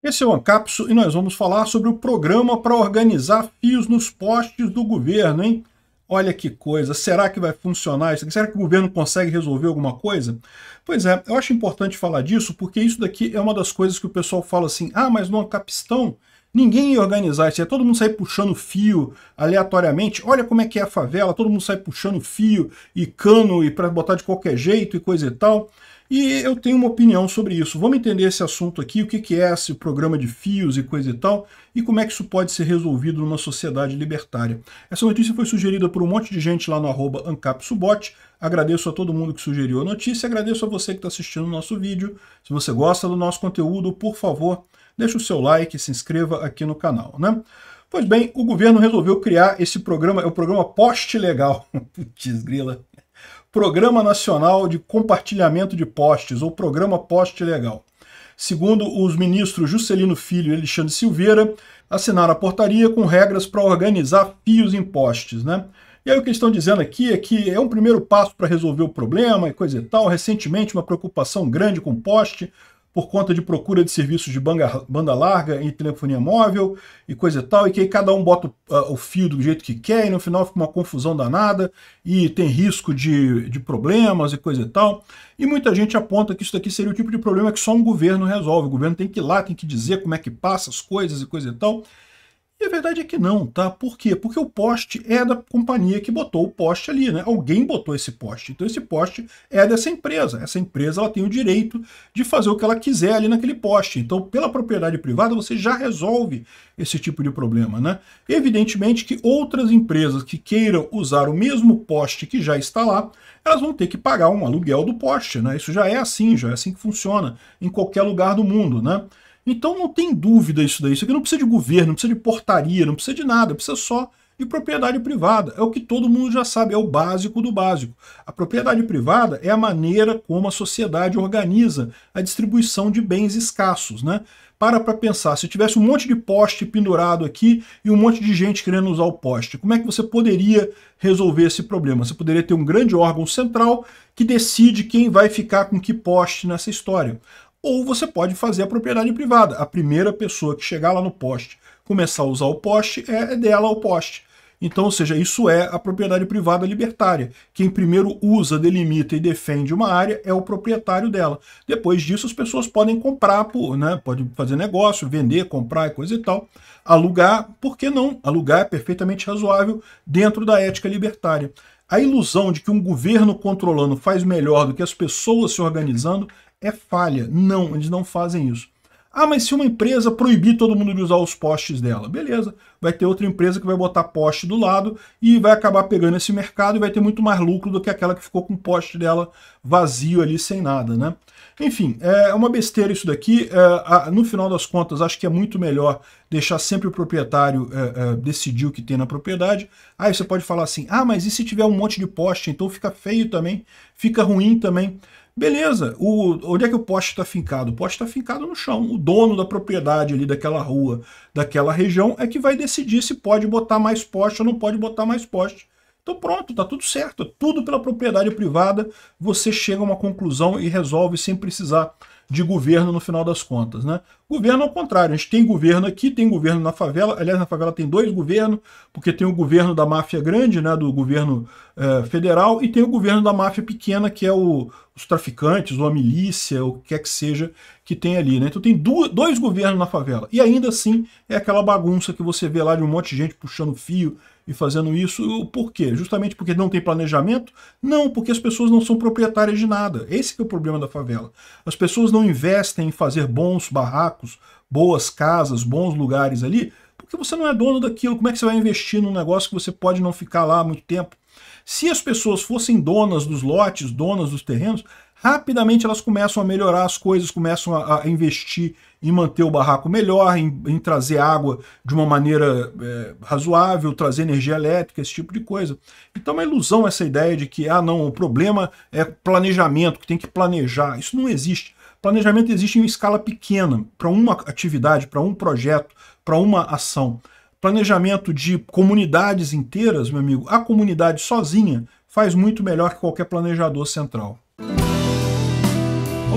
Esse é o Ancapso e nós vamos falar sobre o programa para organizar fios nos postes do governo, hein? Olha que coisa, será que vai funcionar isso Será que o governo consegue resolver alguma coisa? Pois é, eu acho importante falar disso porque isso daqui é uma das coisas que o pessoal fala assim, ah, mas no Ancapistão Ninguém ia organizar isso, ia todo mundo sair puxando fio aleatoriamente. Olha como é que é a favela, todo mundo sai puxando fio e cano e para botar de qualquer jeito e coisa e tal. E eu tenho uma opinião sobre isso. Vamos entender esse assunto aqui, o que, é esse programa de fios e coisa e tal, e como é que isso pode ser resolvido numa sociedade libertária. Essa notícia foi sugerida por um monte de gente lá no arroba AncapSubot. Agradeço a todo mundo que sugeriu a notícia, agradeço a você que está assistindo o nosso vídeo. Se você gosta do nosso conteúdo, por favor, deixe o seu like, se inscreva aqui no canal, né? Pois bem, o governo resolveu criar esse programa, é o programa Poste Legal, putz grila, Programa Nacional de Compartilhamento de Postes, ou Programa Poste Legal. Segundo os ministros Juscelino Filho e Alexandre Silveira, assinaram a portaria com regras para organizar fios em postes, né? E aí o que estão dizendo aqui é que é um primeiro passo para resolver o problema e coisa e tal. Recentemente, uma preocupação grande com poste por conta de procura de serviços de banda, banda larga e telefonia móvel e coisa e tal, e que aí cada um bota o, uh, o fio do jeito que quer, e no final fica uma confusão danada, e tem risco de, de problemas e coisa e tal. E muita gente aponta que isso daqui seria o tipo de problema que só um governo resolve. O governo tem que ir lá, tem que dizer como é que passa as coisas e coisa e tal. E a verdade é que não, tá? Por quê? Porque o poste é da companhia que botou o poste ali, né? Alguém botou esse poste. Então esse poste é dessa empresa. Essa empresa ela tem o direito de fazer o que ela quiser ali naquele poste. Então, pela propriedade privada, você já resolve esse tipo de problema, né? Evidentemente que outras empresas que queiram usar o mesmo poste que já está lá, elas vão ter que pagar um aluguel do poste, né? Isso já é assim, já é assim que funciona em qualquer lugar do mundo, né? Então não tem dúvida isso daí. Isso aqui não precisa de governo, não precisa de portaria, não precisa de nada, precisa só de propriedade privada. É o que todo mundo já sabe, é o básico do básico. A propriedade privada é a maneira como a sociedade organiza a distribuição de bens escassos, né? Para para pensar, se tivesse um monte de poste pendurado aqui e um monte de gente querendo usar o poste, como é que você poderia resolver esse problema? Você poderia ter um grande órgão central que decide quem vai ficar com que poste nessa história ou você pode fazer a propriedade privada. A primeira pessoa que chegar lá no poste, começar a usar o poste, é, é dela o poste. Então, ou seja, isso é a propriedade privada libertária. Quem primeiro usa, delimita e defende uma área é o proprietário dela. Depois disso, as pessoas podem comprar, por, né, podem fazer negócio, vender, comprar, e coisa e tal. Alugar, por que não? Alugar é perfeitamente razoável dentro da ética libertária. A ilusão de que um governo controlando faz melhor do que as pessoas se organizando é falha. Não, eles não fazem isso. Ah, mas se uma empresa proibir todo mundo de usar os postes dela, beleza, vai ter outra empresa que vai botar poste do lado e vai acabar pegando esse mercado e vai ter muito mais lucro do que aquela que ficou com o poste dela vazio ali sem nada, né? Enfim, é uma besteira isso daqui. É, no final das contas, acho que é muito melhor deixar sempre o proprietário é, é, decidir o que tem na propriedade. Aí você pode falar assim, ah, mas e se tiver um monte de poste, então fica feio também, fica ruim também. Beleza, o, onde é que o poste está fincado? O poste está fincado no chão. O dono da propriedade ali daquela rua, daquela região, é que vai decidir se pode botar mais poste ou não pode botar mais poste. Então pronto, tá tudo certo, tudo pela propriedade privada, você chega a uma conclusão e resolve sem precisar de governo no final das contas. Né? Governo ao contrário, a gente tem governo aqui, tem governo na favela, aliás, na favela tem dois governos, porque tem o governo da máfia grande, né, do governo eh, federal, e tem o governo da máfia pequena, que é o, os traficantes, ou a milícia, ou o que quer que seja que tem ali. Né? Então tem dois governos na favela, e ainda assim é aquela bagunça que você vê lá de um monte de gente puxando fio, e fazendo isso. Por quê? Justamente porque não tem planejamento? Não, porque as pessoas não são proprietárias de nada. Esse é o problema da favela. As pessoas não investem em fazer bons barracos, boas casas, bons lugares ali, porque você não é dono daquilo. Como é que você vai investir num negócio que você pode não ficar lá muito tempo? Se as pessoas fossem donas dos lotes, donas dos terrenos, rapidamente elas começam a melhorar as coisas, começam a, a investir em manter o barraco melhor, em, em trazer água de uma maneira é, razoável, trazer energia elétrica, esse tipo de coisa. Então é uma ilusão essa ideia de que, ah não, o problema é planejamento, que tem que planejar. Isso não existe. Planejamento existe em escala pequena, para uma atividade, para um projeto, para uma ação. Planejamento de comunidades inteiras, meu amigo, a comunidade sozinha faz muito melhor que qualquer planejador central.